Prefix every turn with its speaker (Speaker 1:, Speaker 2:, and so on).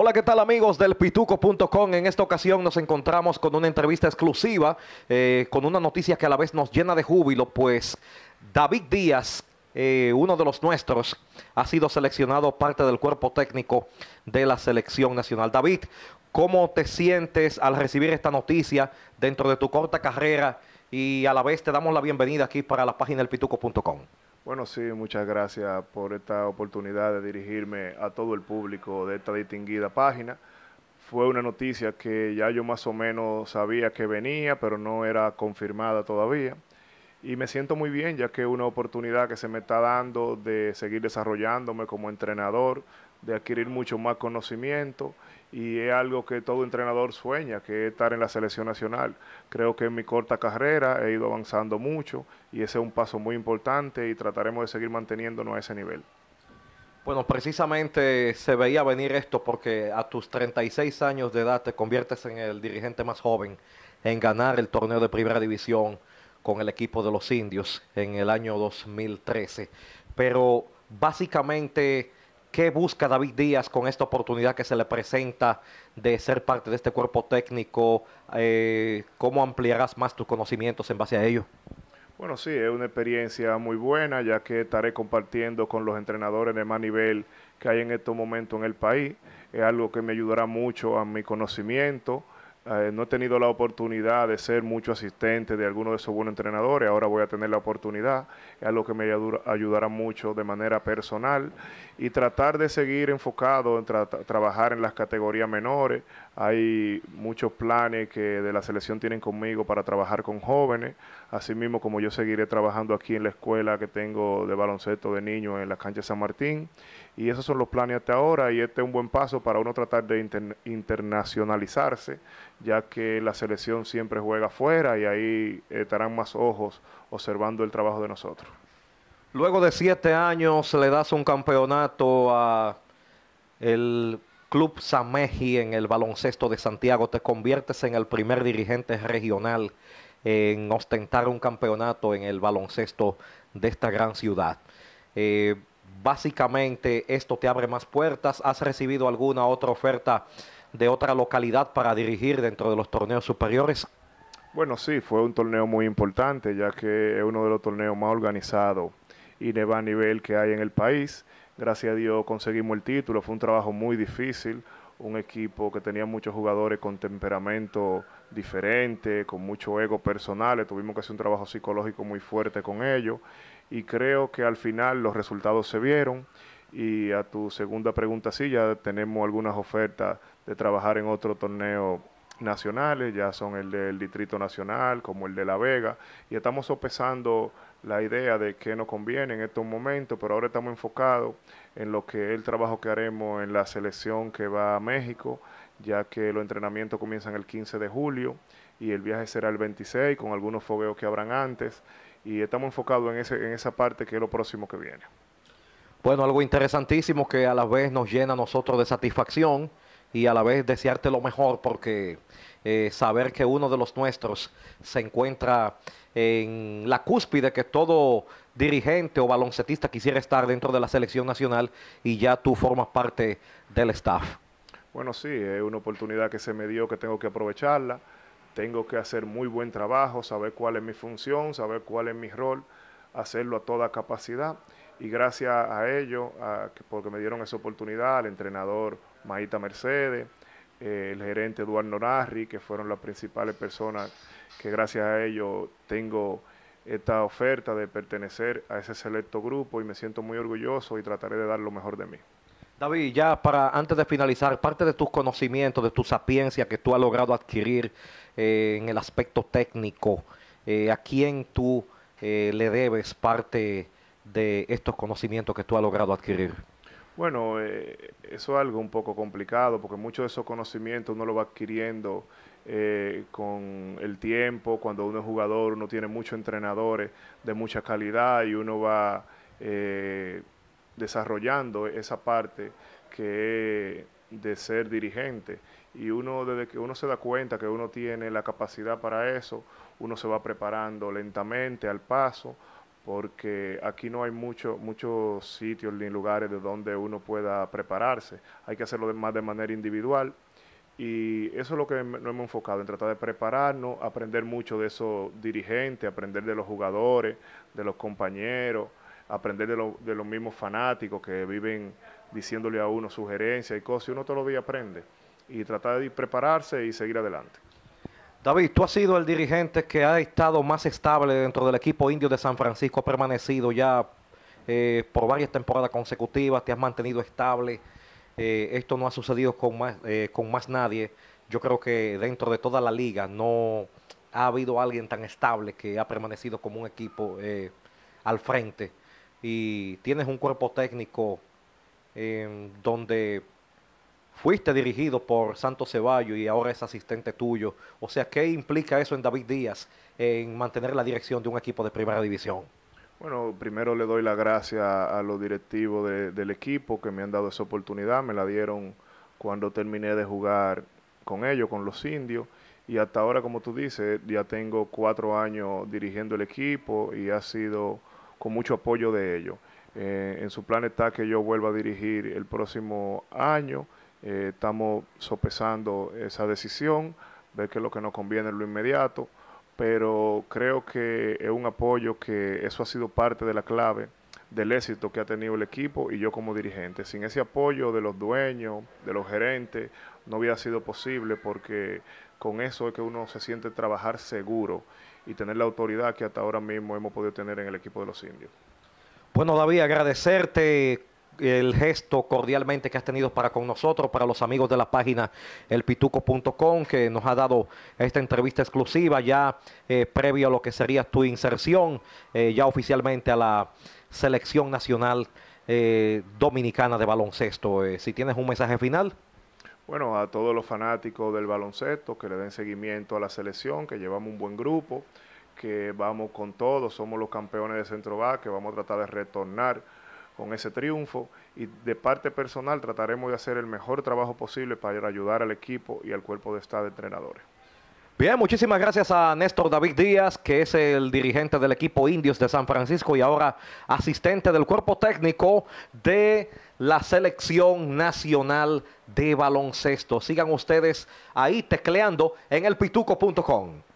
Speaker 1: Hola, ¿qué tal amigos del pituco.com? En esta ocasión nos encontramos con una entrevista exclusiva, eh, con una noticia que a la vez nos llena de júbilo, pues David Díaz, eh, uno de los nuestros, ha sido seleccionado parte del cuerpo técnico de la selección nacional. David, ¿cómo te sientes al recibir esta noticia dentro de tu corta carrera? Y a la vez te damos la bienvenida aquí para la página del pituco.com.
Speaker 2: Bueno, sí, muchas gracias por esta oportunidad de dirigirme a todo el público de esta distinguida página. Fue una noticia que ya yo más o menos sabía que venía, pero no era confirmada todavía. Y me siento muy bien, ya que es una oportunidad que se me está dando de seguir desarrollándome como entrenador, de adquirir mucho más conocimiento y es algo que todo entrenador sueña, que es estar en la selección nacional. Creo que en mi corta carrera he ido avanzando mucho y ese es un paso muy importante y trataremos de seguir manteniéndonos a ese nivel.
Speaker 1: Bueno, precisamente se veía venir esto porque a tus 36 años de edad te conviertes en el dirigente más joven en ganar el torneo de primera división con el equipo de los indios en el año 2013. Pero básicamente ¿Qué busca David Díaz con esta oportunidad que se le presenta de ser parte de este cuerpo técnico? Eh, ¿Cómo ampliarás más tus conocimientos en base a ello?
Speaker 2: Bueno, sí, es una experiencia muy buena, ya que estaré compartiendo con los entrenadores de más nivel que hay en estos momentos en el país. Es algo que me ayudará mucho a mi conocimiento. Eh, no he tenido la oportunidad de ser mucho asistente de alguno de esos buenos entrenadores, ahora voy a tener la oportunidad, es algo que me ayudará mucho de manera personal y tratar de seguir enfocado en trabajar en las categorías menores. Hay muchos planes que de la selección tienen conmigo para trabajar con jóvenes, así mismo como yo seguiré trabajando aquí en la escuela que tengo de baloncesto de niños en la cancha San Martín y esos son los planes hasta ahora y este es un buen paso para uno tratar de internacionalizarse ya que la selección siempre juega afuera y ahí estarán más ojos observando el trabajo de nosotros.
Speaker 1: Luego de siete años le das un campeonato al Club Sameji en el baloncesto de Santiago. Te conviertes en el primer dirigente regional en ostentar un campeonato en el baloncesto de esta gran ciudad. Eh, básicamente esto te abre más puertas. ¿Has recibido alguna otra oferta? de otra localidad para dirigir dentro de los torneos superiores? Bueno,
Speaker 2: sí, fue un torneo muy importante, ya que es uno de los torneos más organizados y de más nivel que hay en el país. Gracias a Dios conseguimos el título, fue un trabajo muy difícil, un equipo que tenía muchos jugadores con temperamento diferente, con mucho ego personal, tuvimos que hacer un trabajo psicológico muy fuerte con ellos y creo que al final los resultados se vieron y a tu segunda pregunta sí, ya tenemos algunas ofertas de trabajar en otros torneos nacionales, ya son el del Distrito Nacional, como el de La Vega, y estamos sopesando la idea de qué nos conviene en estos momentos, pero ahora estamos enfocados en lo que es el trabajo que haremos en la selección que va a México, ya que los entrenamientos comienzan el 15 de julio y el viaje será el 26 con algunos fogueos que habrán antes y estamos enfocados en, ese, en esa parte que es lo próximo que
Speaker 1: viene. Bueno, algo interesantísimo que a la vez nos llena a nosotros de satisfacción y a la vez desearte lo mejor porque eh, saber que uno de los nuestros se encuentra en la cúspide que todo dirigente o baloncetista quisiera estar dentro de la selección nacional y ya tú formas parte del staff.
Speaker 2: Bueno, sí, es una oportunidad que se me dio que tengo que aprovecharla, tengo que hacer muy buen trabajo, saber cuál es mi función, saber cuál es mi rol, hacerlo a toda capacidad y gracias a ello, porque me dieron esa oportunidad, al entrenador Maita Mercedes, eh, el gerente Eduardo Narri, que fueron las principales personas que gracias a ellos tengo esta oferta de pertenecer a ese selecto grupo y me siento muy orgulloso y trataré de dar lo mejor de mí.
Speaker 1: David, ya para antes de finalizar, parte de tus conocimientos, de tu sapiencia que tú has logrado adquirir eh, en el aspecto técnico, eh, ¿a quién tú le debes parte de estos conocimientos que tú has logrado adquirir?
Speaker 2: Bueno, eh, eso es algo un poco complicado porque mucho de esos conocimientos uno lo va adquiriendo eh, con el tiempo, cuando uno es jugador, uno tiene muchos entrenadores de mucha calidad y uno va eh, desarrollando esa parte que de ser dirigente. Y uno, desde que uno se da cuenta que uno tiene la capacidad para eso, uno se va preparando lentamente, al paso, porque aquí no hay mucho, muchos sitios ni lugares de donde uno pueda prepararse. Hay que hacerlo de, más de manera individual. Y eso es lo que nos hemos enfocado, en tratar de prepararnos, aprender mucho de esos dirigentes, aprender de los jugadores, de los compañeros, aprender de, de los mismos fanáticos que viven diciéndole a uno sugerencias y cosas, y uno todos los días aprende. Y tratar de prepararse y seguir adelante.
Speaker 1: David, tú has sido el dirigente que ha estado más estable dentro del equipo indio de San Francisco, ha permanecido ya eh, por varias temporadas consecutivas, te has mantenido estable. Eh, esto no ha sucedido con eh, con más nadie. Yo creo que dentro de toda la liga no ha habido alguien tan estable que ha permanecido como un equipo al frente. Y tienes un cuerpo técnico donde fuiste dirigido por Santo Ceballo y ahora es asistente tuyo. O sea, ¿qué implica eso en David Díaz, en mantener la dirección de un equipo de primera división?
Speaker 2: Bueno, primero le doy la gracias a los directivos del equipo que me han dado esa oportunidad. Me la dieron cuando terminé de jugar con ellos, con los indios. Y hasta ahora, como tú dices, ya tengo cuatro años dirigiendo el equipo y ha sido con mucho apoyo de ellos. Eh, en su plan está que yo vuelva a dirigir el próximo año. Eh, estamos sopesando esa decisión, ver qué es lo que nos conviene en lo inmediato, pero creo que es un apoyo que eso ha sido parte de la clave del éxito que ha tenido el equipo y yo como dirigente. Sin ese apoyo de los dueños, de los gerentes, no hubiera sido posible porque con eso es que uno se siente trabajar seguro y tener la autoridad que hasta ahora mismo hemos podido tener en el equipo de los indios.
Speaker 1: Bueno, David, agradecerte el gesto cordialmente que has tenido para con nosotros, para los amigos de la página elpituco.com, que nos ha dado esta entrevista exclusiva ya eh, previo a lo que sería tu inserción eh, ya oficialmente a la selección nacional eh, dominicana de baloncesto. si tienes un mensaje final.
Speaker 2: Bueno, a todos los fanáticos del baloncesto que le den seguimiento a la selección, que llevamos un buen grupo, que vamos con todos somos los campeones de centro que vamos a tratar de retornar con ese triunfo y de parte personal trataremos de hacer el mejor trabajo posible para ayudar al equipo y al cuerpo de estado de entrenadores.
Speaker 1: Bien, muchísimas gracias a Néstor David Díaz, que es el dirigente del equipo Indios de San Francisco y ahora asistente del cuerpo técnico de la selección nacional de baloncesto. Sigan ustedes ahí tecleando en elpituco.com.